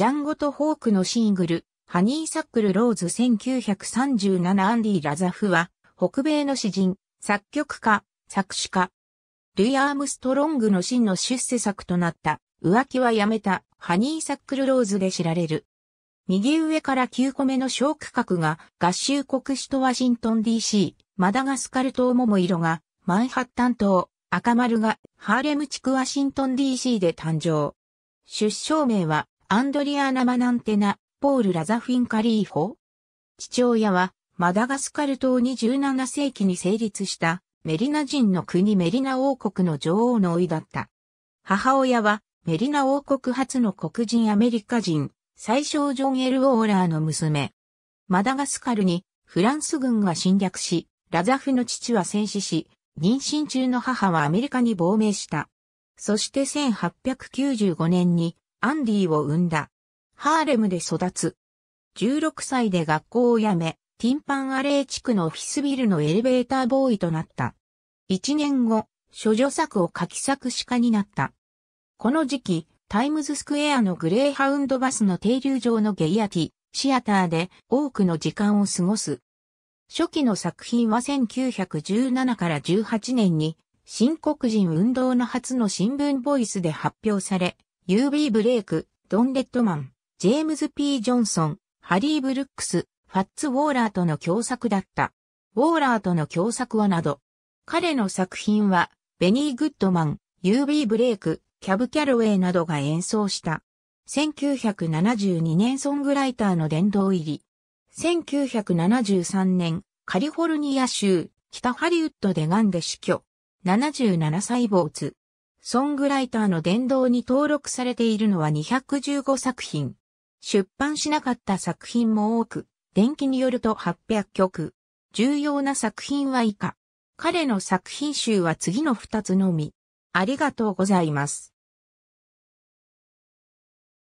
ジャンゴとホークのシングル、ハニーサックルローズ1937アンディ・ラザフは、北米の詩人、作曲家、作詞家。ルイ・アームストロングの真の出世作となった、浮気はやめた、ハニーサックルローズで知られる。右上から9個目の小区画が、合衆国首都ワシントン DC、マダガスカル島桃色が、マンハッタン島、赤丸が、ハーレム地区ワシントン DC で誕生。出生名は、アンドリアナ・マナンテナ、ポール・ラザフィン・カリーフォ父親は、マダガスカル島に17世紀に成立したメリナ人の国メリナ王国の女王の甥だった。母親はメリナ王国初の黒人アメリカ人、最小ジョン・エル・ウォーラーの娘。マダガスカルにフランス軍が侵略し、ラザフの父は戦死し、妊娠中の母はアメリカに亡命した。そして1895年にアンディを生んだ。ハーレムで育つ。16歳で学校を辞め、ティンパンアレー地区のオフィスビルのエレベーターボーイとなった。1年後、処女作を書き作詞家になった。この時期、タイムズスクエアのグレーハウンドバスの停留場のゲイアティ、シアターで多くの時間を過ごす。初期の作品は1917から18年に、新黒人運動の初の新聞ボイスで発表され、UB ブレイク、ドン・レッドマン、ジェームズ・ P・ ジョンソン、ハリー・ブルックス、ファッツ・ウォーラーとの共作だった。ウォーラーとの共作はなど、彼の作品は、ベニー・グッドマン、UB ブレイク、キャブ・キャロウェイなどが演奏した。1972年ソングライターの殿堂入り。1973年、カリフォルニア州、北ハリウッドでガンで死去。77歳坊主。ソングライターの殿堂に登録されているのは215作品。出版しなかった作品も多く、電気によると800曲。重要な作品は以下。彼の作品集は次の2つのみ。ありがとうございます。